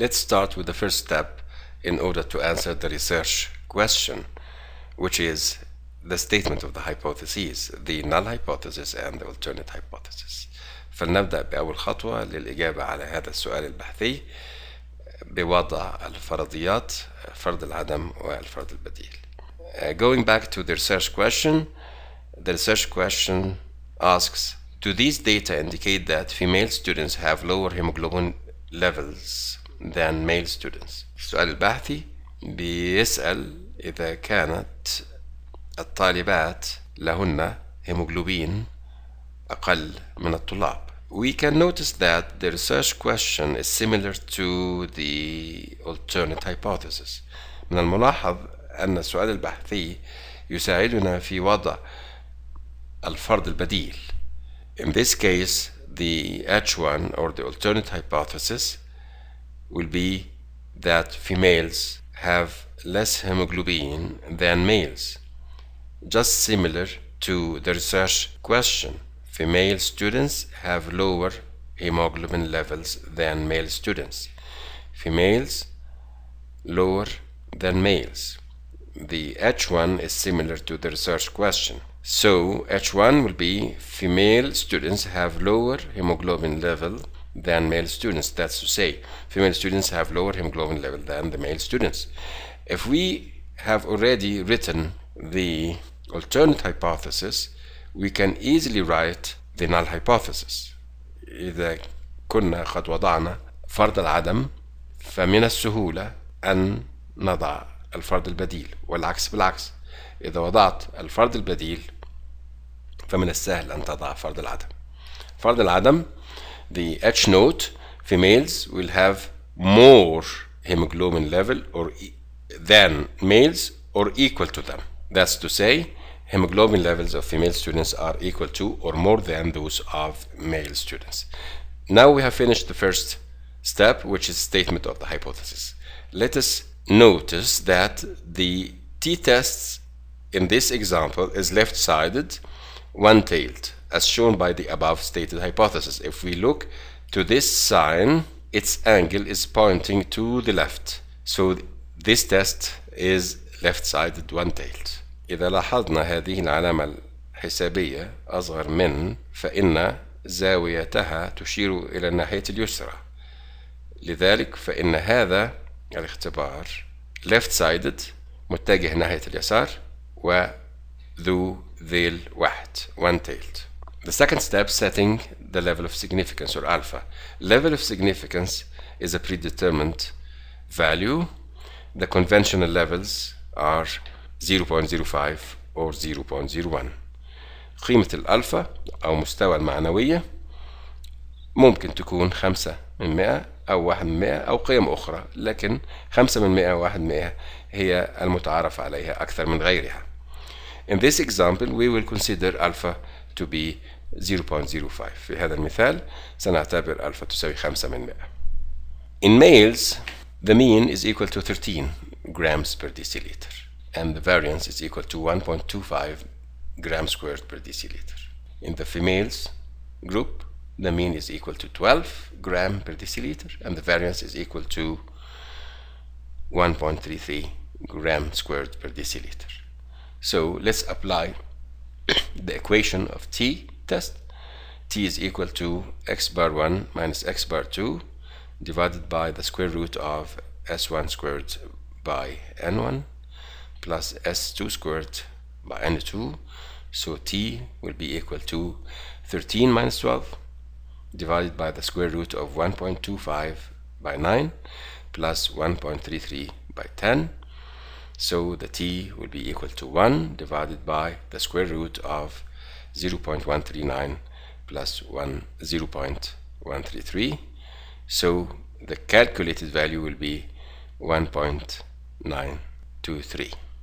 Let's start with the first step in order to answer the research question, which is the statement of the hypotheses, the null hypothesis and the alternate hypothesis. فلنبدأ بأول خطوة للإجابة على هذا السؤال البحثي بوضع الفرضيات فرض العدم والفرض البديل. Uh, going back to the research question, the research question asks, do these data indicate that female students have lower hemoglobin levels than male students السؤال البحثي بيسأل إذا كانت الطالبات لهن هيموغلوبين أقل من الطلاب we can notice that the research question is similar to the alternate hypothesis من الملاحظ أن السؤال البحثي يساعدنا في وضع الفرض البديل in this case the H1 or the alternate hypothesis will be that females have less hemoglobin than males, just similar to the research question. Female students have lower hemoglobin levels than male students. Females lower than males. The H1 is similar to the research question. So H1 will be female students have lower hemoglobin level than male students. That's to say, female students have lower hemoglobin level than the male students. If we have already written the alternate hypothesis, we can easily write the null hypothesis. إذا كنا قد وضعنا فرض العدم فمن السهولة أن نضع الفرض البديل والعكس بالعكس إذا وضعت الفرض البديل فمن السهل أن تضع فرض العدم فرض العدم the H note, females will have more hemoglobin level or e than males or equal to them. That's to say, hemoglobin levels of female students are equal to or more than those of male students. Now we have finished the first step, which is statement of the hypothesis. Let us notice that the t-tests in this example is left-sided, one-tailed. as shown by the above stated hypothesis. If we look to this sign, its angle is pointing to the left. So this test is left-sided one-tailed. إذا لاحظنا هذه العلامة الحسابية أصغر من فإن زاويتها تشير إلى الناحية اليسرى لذلك فإن هذا الاختبار left-sided متجه ناحية اليسار وذو ذيل واحد one-tailed The second step, setting the level of significance or alpha. Level of significance is a predetermined value. The conventional levels are 0.05 or 0.01. قيمة الألفا أو مستوى المعنوية ممكن تكون خمسة من مئة أو واحد من مئة أو قيم أخرى لكن خمسة من مئة واحد من مئة هي المتعارف عليها أكثر من غيرها. In this example we will consider alpha to be 0.05 في هذا المثال سنعتبر ألفا تساوي 5 من 100 In males the mean is equal to 13 grams per deciliter and the variance is equal to 1.25 grams squared per deciliter. In the females group the mean is equal to 12 gram per deciliter and the variance is equal to 1.33 gram squared per deciliter. So let's apply the equation of t test t is equal to x bar 1 minus x bar 2 divided by the square root of s1 squared by n1 plus s2 squared by n2 so t will be equal to 13 minus 12 divided by the square root of 1.25 by 9 plus 1.33 by 10 so the t will be equal to 1 divided by the square root of 0.139 plus 1, 0.133. So the calculated value will be 1.923.